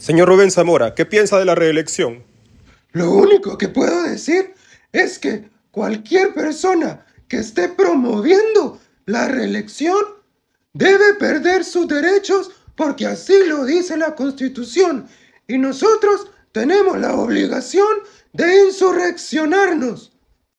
Señor Rubén Zamora, ¿qué piensa de la reelección? Lo único que puedo decir es que cualquier persona que esté promoviendo la reelección debe perder sus derechos porque así lo dice la Constitución y nosotros tenemos la obligación de insurreccionarnos.